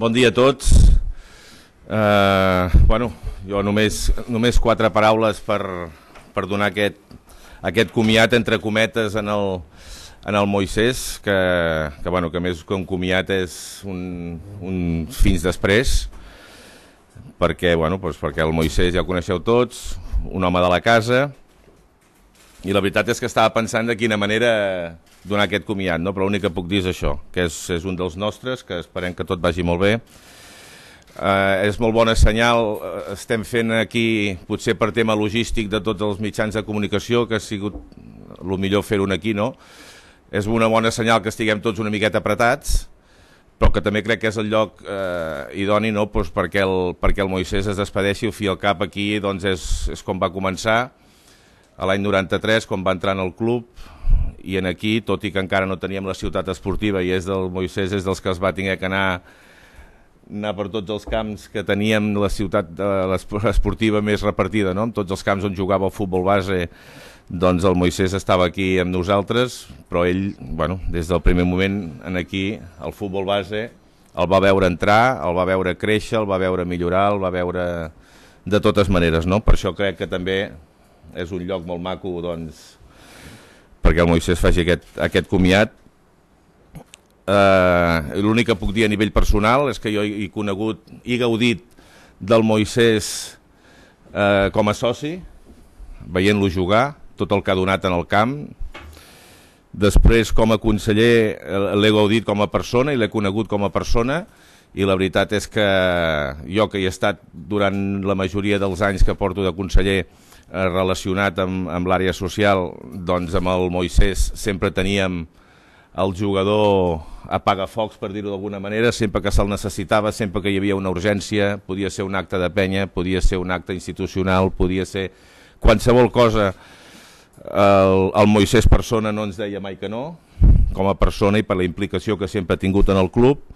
Bon dia a tots. Eh, bueno, jo només, només quatre paraules per, per donar aquest, aquest comiat entre cometes en el, en el Moisès, que, que, bueno, que més que un comiat és un, un fins després, perquè, bueno, doncs perquè el Moisès ja el coneixeu tots, un home de la casa, i la veritat és que estava pensant de quina manera donar aquest comiat, no? però l'únic que puc dir és això, que és, és un dels nostres, que esperem que tot vagi molt bé. Eh, és molt bon senyal, eh, estem fent aquí, potser per tema logístic de tots els mitjans de comunicació, que ha sigut el millor fer-ho aquí, no? És una bona senyal que estiguem tots una miqueta apretats, però que també crec que és el lloc eh, idoni no? pues perquè, el, perquè el Moisès es despedeixi i el fi al cap aquí doncs és, és com va començar, a l'any 93, quan va entrar en el club, i en aquí, tot i que encara no teníem la ciutat esportiva i és del Moisés, és dels que es va tenir que anar anar per tots els camps que teníem la ciutat eh, esportiva més repartida, no? en tots els camps on jugava el futbol base, doncs el Moisés estava aquí amb nosaltres, però ell, bueno, des del primer moment en aquí, el futbol base, el va veure entrar, el va veure créixer, el va veure millorar, el va veure de totes maneres, no? Per això crec que també és un lloc molt maco doncs, perquè el Moïssès faci aquest, aquest comiat. Uh, L'únic que puc dir a nivell personal és que jo he conegut i gaudit del Moïssès uh, eh, com a soci, veient-lo jugar, tot el que ha donat en el camp. Després, com a conseller, eh, l'he gaudit com a persona i l'he conegut com a persona, i la veritat és que jo que hi he estat durant la majoria dels anys que porto de conseller Eh, relacionat amb, amb l'àrea social, doncs amb el Moisès sempre teníem el jugador apaga focs, per dir-ho d'alguna manera, sempre que se'l necessitava, sempre que hi havia una urgència, podia ser un acte de penya, podia ser un acte institucional, podia ser qualsevol cosa. El, el Moisès persona no ens deia mai que no, com a persona i per la implicació que sempre ha tingut en el club,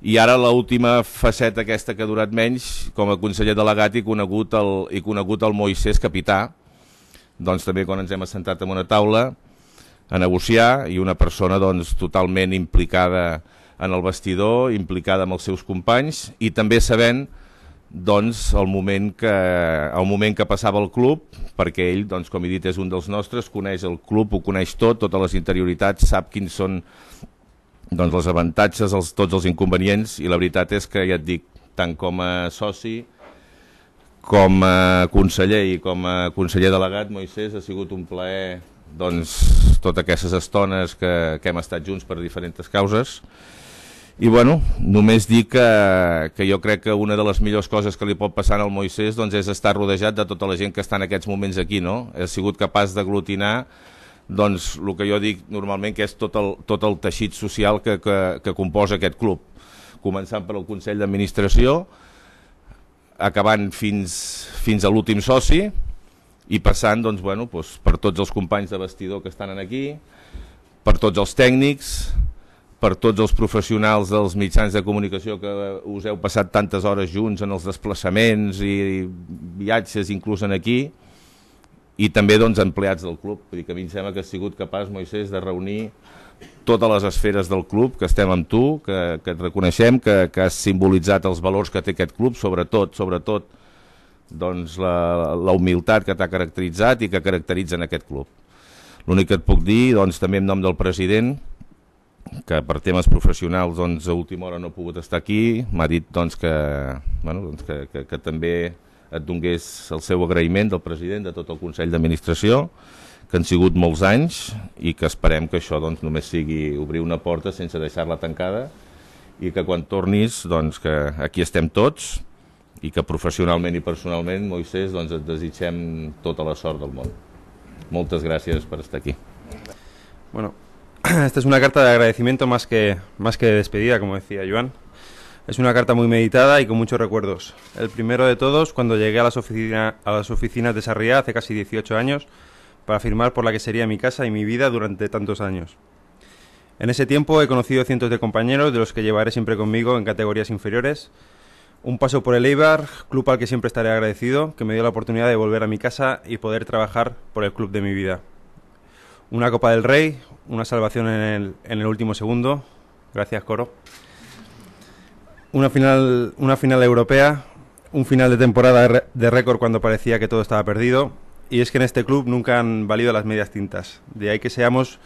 i ara l'última faceta aquesta que ha durat menys, com a conseller delegat i conegut el, i conegut el Moisés Capità, doncs també quan ens hem assentat en una taula a negociar i una persona doncs, totalment implicada en el vestidor, implicada amb els seus companys i també sabent doncs, el, moment que, el moment que passava el club, perquè ell, doncs, com he dit, és un dels nostres, coneix el club, ho coneix tot, totes les interioritats, sap quins són doncs els avantatges, els, tots els inconvenients, i la veritat és que ja et dic, tant com a soci, com a conseller i com a conseller delegat, Moisés, ha sigut un plaer doncs, totes aquestes estones que, que hem estat junts per diferents causes. I bueno, només dir que, que jo crec que una de les millors coses que li pot passar al Moisés doncs, és estar rodejat de tota la gent que està en aquests moments aquí. No? Ha sigut capaç d'aglutinar doncs el que jo dic normalment que és tot el, tot el teixit social que, que, que composa aquest club, començant per el Consell d'Administració, acabant fins, fins a l'últim soci i passant doncs, bueno, doncs, per tots els companys de vestidor que estan aquí, per tots els tècnics, per tots els professionals dels mitjans de comunicació que us heu passat tantes hores junts en els desplaçaments i viatges inclús en aquí, i també doncs, empleats del club. Vull dir que a mi em sembla que has sigut capaç, Moisés, de reunir totes les esferes del club, que estem amb tu, que, que et reconeixem, que, que has simbolitzat els valors que té aquest club, sobretot, sobretot doncs, la, la humilitat que t'ha caracteritzat i que caracteritza en aquest club. L'únic que et puc dir, doncs, també en nom del president, que per temes professionals doncs, a última hora no ha pogut estar aquí, m'ha dit doncs, que, bueno, doncs, que, que, que també et donés el seu agraïment del president, de tot el Consell d'Administració, que han sigut molts anys i que esperem que això doncs, només sigui obrir una porta sense deixar-la tancada i que quan tornis, doncs, que aquí estem tots i que professionalment i personalment, Moisés, doncs, et desitgem tota la sort del món. Moltes gràcies per estar aquí. Bueno, esta es una carta de agradecimiento más que, más que de despedida, como decía Joan. Es una carta muy meditada y con muchos recuerdos. El primero de todos, cuando llegué a las, a las oficinas de Sarriá hace casi 18 años, para firmar por la que sería mi casa y mi vida durante tantos años. En ese tiempo he conocido cientos de compañeros, de los que llevaré siempre conmigo en categorías inferiores. Un paso por el Eibar, club al que siempre estaré agradecido, que me dio la oportunidad de volver a mi casa y poder trabajar por el club de mi vida. Una Copa del Rey, una salvación en el último segundo. Gracias, Coro. Una final, una final europea, un final de temporada de récord cuando parecía que todo estaba perdido. Y es que en este club nunca han valido las medias tintas. De ahí que seamos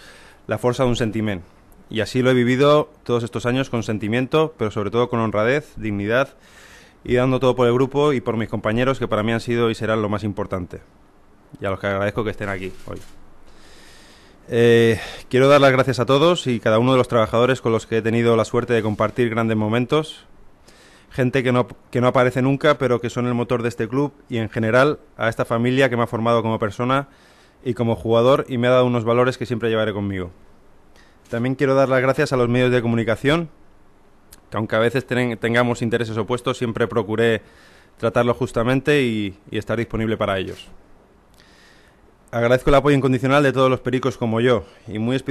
la fuerza de un sentimiento. Y así lo he vivido todos estos años con sentimiento, pero sobre todo con honradez, dignidad y dando todo por el grupo y por mis compañeros que para mí han sido y serán lo más importante. Y a los que agradezco que estén aquí hoy. Eh, quiero dar las gracias a todos y cada uno de los trabajadores con los que he tenido la suerte de compartir grandes momentos, gente que no, no aparece nunca, pero que son el motor de este club y en general a esta familia que me ha formado como persona y como jugador y me ha dado unos valores que siempre llevaré conmigo. También quiero dar las gracias a los medios de comunicación, que aunque a veces tengamos intereses opuestos, siempre procuré tratarlo justamente y, estar disponible para ellos. Agradezco el apoyo incondicional de todos los pericos como yo, y muy,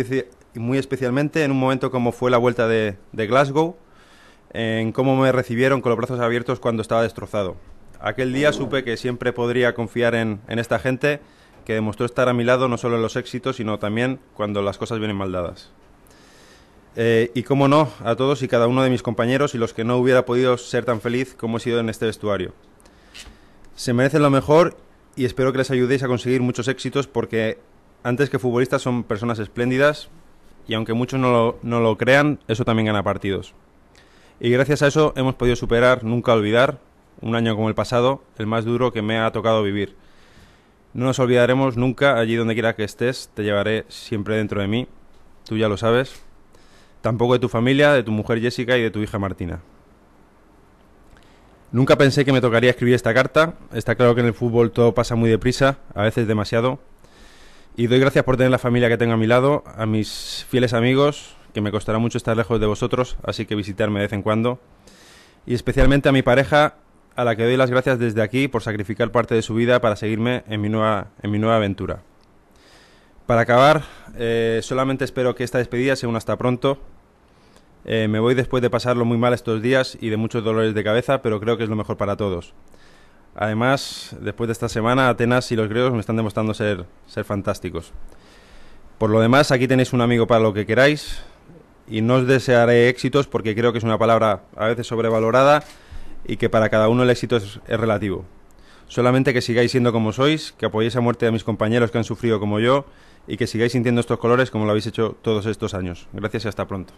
muy especialmente en un momento como fue la vuelta de Glasgow, en cómo me recibieron con los brazos abiertos cuando estaba destrozado. Aquel día supe que siempre podría confiar en, esta gente que demostró estar a mi lado no solo en los éxitos, sino también cuando las cosas vienen mal dadas. Eh, y cómo no, a todos y cada uno de mis compañeros y los que no hubiera podido ser tan feliz como he sido en este vestuario. Se merecen lo mejor y espero que les ayudéis a conseguir muchos éxitos porque antes que futbolistas son personas espléndidas y aunque muchos no lo crean, eso también gana partidos. Y gracias a eso hemos podido superar, nunca olvidar, un año como el pasado, el más duro que me ha tocado vivir. No nos olvidaremos nunca, allí donde quiera que estés, te llevaré siempre dentro de mí, tú ya lo sabes. Tampoco de tu familia, de tu mujer Jessica y de tu hija Martina. Nunca pensé que me tocaría escribir esta carta. Está claro que en el fútbol todo pasa muy deprisa, a veces demasiado. Y doy gracias por tener la familia que tengo a mi lado, a mis fieles amigos, que me costará mucho estar lejos de vosotros, así que visitarme de vez en cuando. Y especialmente a mi pareja, a la que doy las gracias desde aquí por sacrificar parte de su vida para seguirme en mi nueva, en mi nueva aventura. Para acabar, eh, solamente espero que esta despedida sea una hasta pronto. Eh, me voy después de pasarlo muy mal estos días y de muchos dolores de cabeza, pero creo que es lo mejor para todos. Además, después de esta semana, Atenas y los griegos me están demostrando ser, ser fantásticos. Por lo demás, aquí tenéis un amigo para lo que queráis y no os desearé éxitos porque creo que es una palabra a veces sobrevalorada y que para cada uno el éxito es, relativo. Solamente que sigáis siendo como sois, que apoyéis a muerte a mis compañeros que han sufrido como yo y que sigáis sintiendo estos colores como lo habéis hecho todos estos años. Gracias y hasta pronto.